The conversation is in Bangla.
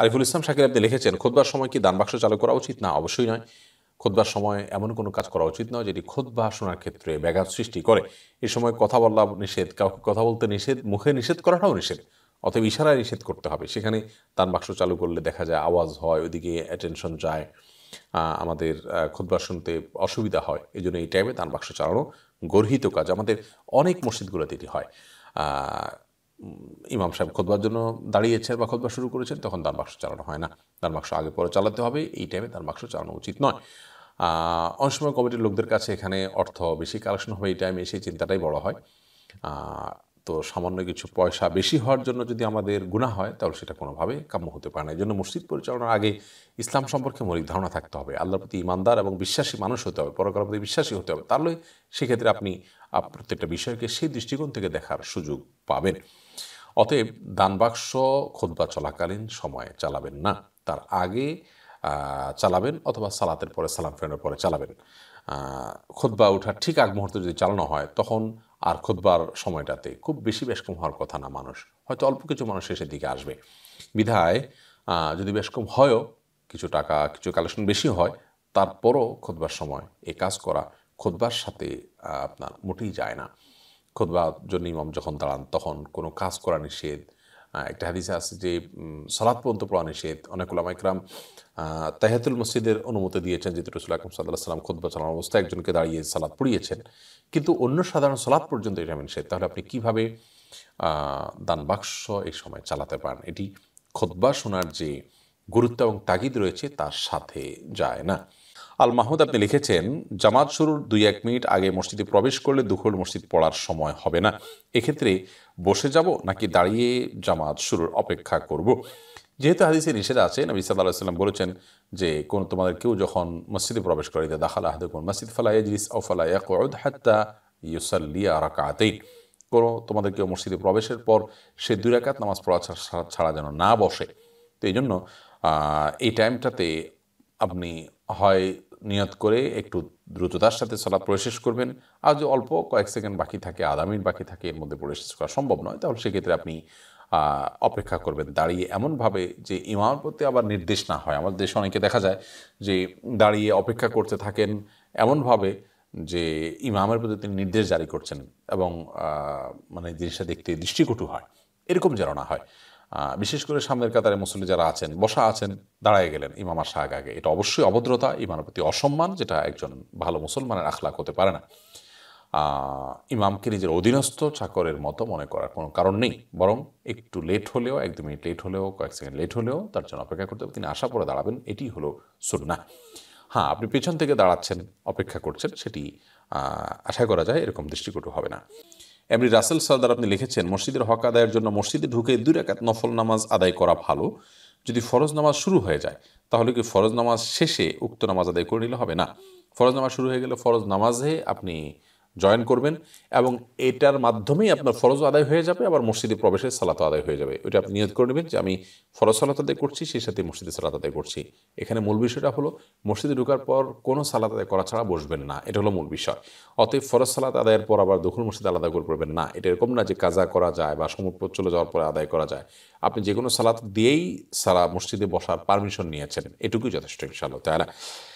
আরিফুল ইসলাম শাকির আপনি লিখেছেন খোদবার সময় কি দানবাক্স চালু করা উচিত না অবশ্যই নয় খোদবার সময় এমন কোনো কাজ করা উচিত নয় যেটি খোদবা শোনার ক্ষেত্রে ব্যাঘাত সৃষ্টি করে এ সময় কথা বলা নিষেধ কাউকে কথা বলতে নিষেধ মুখে নিষেধ করাটাও নিষেধ অথবা ইশারায় নিষেধ করতে হবে সেখানে দান বাক্স চালু করলে দেখা যায় আওয়াজ হয় ওইদিকে অ্যাটেনশন যায় আমাদের খোদবার শুনতে অসুবিধা হয় এই জন্য এই টাইমে দান বাক্স চালানো গর্হিত কাজ আমাদের অনেক মসজিদগুলোতে এটি হয় ইমাম সাহেব খোদবার জন্য দাঁড়িয়েছেন বা খোদবা শুরু করেছেন তখন দান বাক্স চালানো হয় না দান বাক্স আগে পরে চালাতে হবে এই টাইমে দান বাক্স চালানো উচিত নয় অনেক সময় কমিটির লোকদের কাছে এখানে অর্থ বেশি কালেকশন হবে এই টাইমে সেই চিন্তাটাই বড় হয় তো সামান্য কিছু পয়সা বেশি হওয়ার জন্য যদি আমাদের গুণা হয় তাহলে সেটা কোনোভাবে কাম্য হতে পারে না এই জন্য মসজিদ পরিচালনার আগে ইসলাম সম্পর্কে মৌলিক ধারণা থাকতে হবে আল্লাহর প্রতি ইমানদার এবং বিশ্বাসী মানুষ হতে হবে পরকার প্রতি বিশ্বাসী হতে হবে তাহলে সেক্ষেত্রে আপনি প্রত্যেকটা বিষয়কে সেই দৃষ্টিকোণ থেকে দেখার সুযোগ পাবেন অতএব দান বাক্স খোদবা চলাকালীন সময়ে চালাবেন না তার আগে চালাবেন অথবা সালাতের পরে সালাম ফেরানোর পরে চালাবেন খোদবা ওঠার ঠিক আগ মুহূর্তে যদি চালানো হয় তখন আর খোদবার সময়টাতে খুব বেশি বেশ কম হওয়ার কথা না মানুষ হয়তো অল্প কিছু মানুষ এসে দিকে আসবে বিধায় যদি বেশ কম হয়ও কিছু টাকা কিছু কালেকশন বেশি হয় তারপরও খোদবার সময় এ কাজ করা খোদবার সাথে আপনার মোটেই যায় না খোদবার জন্য ইমাম যখন দাঁড়ান তখন কোনো কাজ করা নিষেধ একটা হাদিস আছে যে সলাদ পর্যন্ত পড়া নিষেধ অনেক ওলামাইকরাম তাহেতুল মসজিদের অনুমতি দিয়েছেন যেহেতু রসুল আকরম সাল্লাহ সাল্লাম খুদ্ চালানোর অবস্থায় একজনকে দাঁড়িয়ে সালাদ পড়িয়েছেন কিন্তু অন্য সাধারণ সলাদ পর্যন্ত এটা নিষেধ তাহলে আপনি কীভাবে দান বাক্স এই সময় চালাতে পারেন এটি খোদবা শোনার যে গুরুত্ব এবং তাগিদ রয়েছে তার সাথে যায় না আল মাহমুদ আপনি লিখেছেন জামাত শুরুর দুই এক মিনিট আগে মসজিদে প্রবেশ করলে দুখল মসজিদ পড়ার সময় হবে না এক্ষেত্রে বসে যাব নাকি দাঁড়িয়ে জামাত শুরুর অপেক্ষা করব। যেহেতু হাদিসের নিষেধ আছে নবী সাল্লাহ সাল্লাম বলেছেন যে কোনো তোমাদের কেউ যখন মসজিদে প্রবেশ করে দেয় দাখাল আহাদুকুন মসজিদ ফালাইজলিস ও ফালাইয়াকদ হাত্তা ইউসাল্লিয়া রাকাতেই কোনো তোমাদের কেউ মসজিদে প্রবেশের পর সে দুই রাকাত নামাজ পড়া ছাড়া যেন না বসে তো এই জন্য এই টাইমটাতে আপনি হয় নিয়ত করে একটু দ্রুততার সাথে চলা প্রশেষ করবেন আর যদি অল্প কয়েক সেকেন্ড বাকি থাকে আধা মিনিট বাকি থাকে এর মধ্যে প্রশেষ করা সম্ভব নয় তাহলে সেক্ষেত্রে আপনি অপেক্ষা করবেন দাঁড়িয়ে এমনভাবে যে ইমামের প্রতি আবার নির্দেশ না হয় আমাদের দেশে অনেকে দেখা যায় যে দাঁড়িয়ে অপেক্ষা করতে থাকেন এমনভাবে যে ইমামের প্রতি তিনি নির্দেশ জারি করছেন এবং মানে জিনিসটা দেখতে দৃষ্টিকটু হয় এরকম যেন না হয় বিশেষ করে সামনের কাতারে মুসল্লি যারা আছেন বসা আছেন দাঁড়ায় গেলেন ইমামার শাহ আগে এটা অবশ্যই অভদ্রতা ইমামের প্রতি অসম্মান যেটা একজন ভালো মুসলমানের আখলাক হতে পারে না ইমামকে নিজের অধীনস্থ চাকরের মতো মনে করার কোনো কারণ নেই বরং একটু লেট হলেও এক দু মিনিট লেট হলেও কয়েক সেকেন্ড লেট হলেও তার জন্য অপেক্ষা করতে হবে তিনি আশা পরে দাঁড়াবেন এটি হলো সুন্না হ্যাঁ আপনি পেছন থেকে দাঁড়াচ্ছেন অপেক্ষা করছেন সেটি আশা করা যায় এরকম দৃষ্টিকটু হবে না এমনি রাসেল সর্দার আপনি লিখেছেন মসজিদের হক আদায়ের জন্য মসজিদে ঢুকে দুই রেখাত নফল নামাজ আদায় করা ভালো যদি ফরজ নামাজ শুরু হয়ে যায় তাহলে কি ফরজ নামাজ শেষে উক্ত নামাজ আদায় করে নিলে হবে না ফরজ নামাজ শুরু হয়ে গেলে ফরজ নামাজে আপনি জয়েন করবেন এবং এটার মাধ্যমেই আপনার ফরজ আদায় হয়ে যাবে আবার মসজিদে প্রবেশের সালাত আদায় হয়ে যাবে ওইটা আপনি নিয়োগ করে নেবেন যে আমি ফরজ সালাত আদায় করছি সেই সাথে মসজিদে সালাত আদায় করছি এখানে মূল বিষয়টা হলো মসজিদে ঢুকার পর কোনো সালাত আদায় করা ছাড়া বসবেন না এটা হলো মূল বিষয় অতএব ফরজ সালাত আদায়ের পর আবার দুঃখ মসজিদে আলাদা করে পড়বেন না এটা এরকম না যে কাজা করা যায় বা সমুদ্র চলে যাওয়ার পরে আদায় করা যায় আপনি যে কোনো সালাত দিয়েই সারা মসজিদে বসার পারমিশন নিয়েছেন এটুকুই যথেষ্ট ইনশাল্লাহ তাই